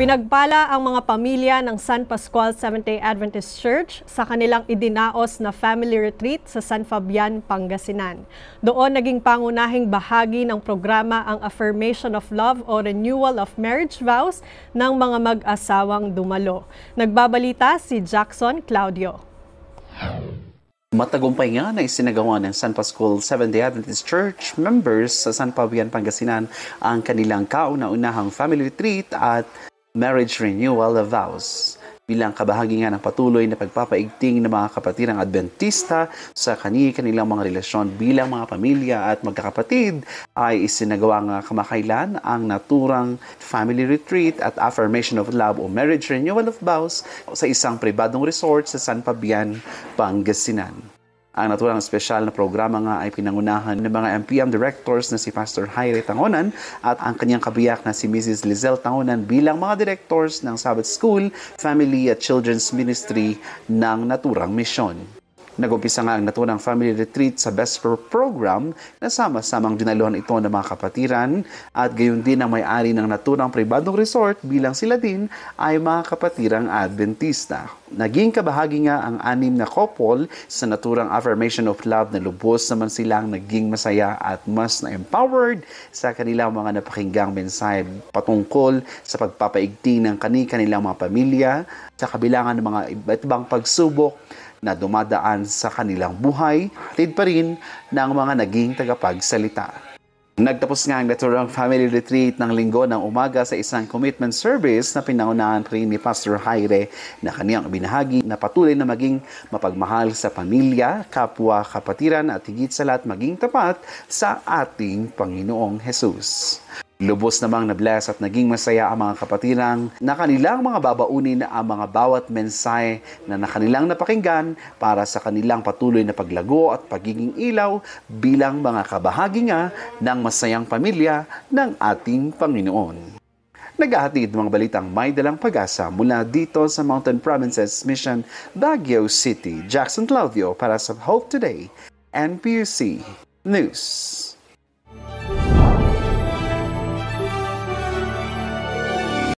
Pinagpala ang mga pamilya ng San Pascual Seventh-day Adventist Church sa kanilang idinaos na family retreat sa San Fabian, Pangasinan. Doon naging pangunahing bahagi ng programa ang Affirmation of Love o Renewal of Marriage Vows ng mga mag-asawang dumalo. Nagbabalita si Jackson Claudio. Matagumpay nga na isinagawa ng San Pascual Seventh-day Adventist Church members sa San Fabian, Pangasinan ang kanilang kauna-unahang family retreat at marriage renewal of vows bilang kabahagi ng patuloy na pagpapaigting ng mga ng Adventista sa kani-kanilang mga relasyon bilang mga pamilya at magkakapatid ay isinagawa nga kamakailan ang naturang family retreat at affirmation of love o marriage renewal of vows sa isang pribadong resort sa San Fabian, Pangasinan. Ang naturang special na programa nga ay pinangunahan ng mga MPM directors na si Pastor Haire Tangonan at ang kanyang kabiyak na si Mrs. Lizelle Tangonan bilang mga directors ng Sabbath School, Family at Children's Ministry ng Naturang Misyon. Nag-umpisa nga ang natunang family retreat sa Vesper program na sama-samang dinaluhan ito ng mga kapatiran at gayon din ang may-ari ng natunang pribadong resort bilang sila din ay mga kapatirang Adventista. Naging kabahagi nga ang anim na couple sa naturang affirmation of love na lubos naman silang naging masaya at mas na-empowered sa kanilang mga napakinggang mensahe patungkol sa pagpapaigting ng kani-kanilang mga pamilya sa kabilangan ng mga iba't ibang pagsubok na dumadaan sa kanilang buhay, atid pa rin ng mga naging tagapagsalita. Nagtapos nga ang naturang family retreat ng linggo ng umaga sa isang commitment service na pinangunahan rin ni Pastor Jaire na kaniyang binahagi na patuloy na maging mapagmahal sa pamilya, kapwa, kapatiran at higit sa lahat maging tapat sa ating Panginoong Hesus. Lubos namang nabless at naging masaya ang mga kapatirang na kanilang mga babaunin ang mga bawat mensahe na nakanilang napakinggan para sa kanilang patuloy na paglago at pagiging ilaw bilang mga kabahagi nga ng masayang pamilya ng ating Panginoon. Naghahatid mga balitang may dalang pag-asa mula dito sa Mountain Provinces Mission, Baguio City, Jackson Claudio para sa Hope Today, NPC News.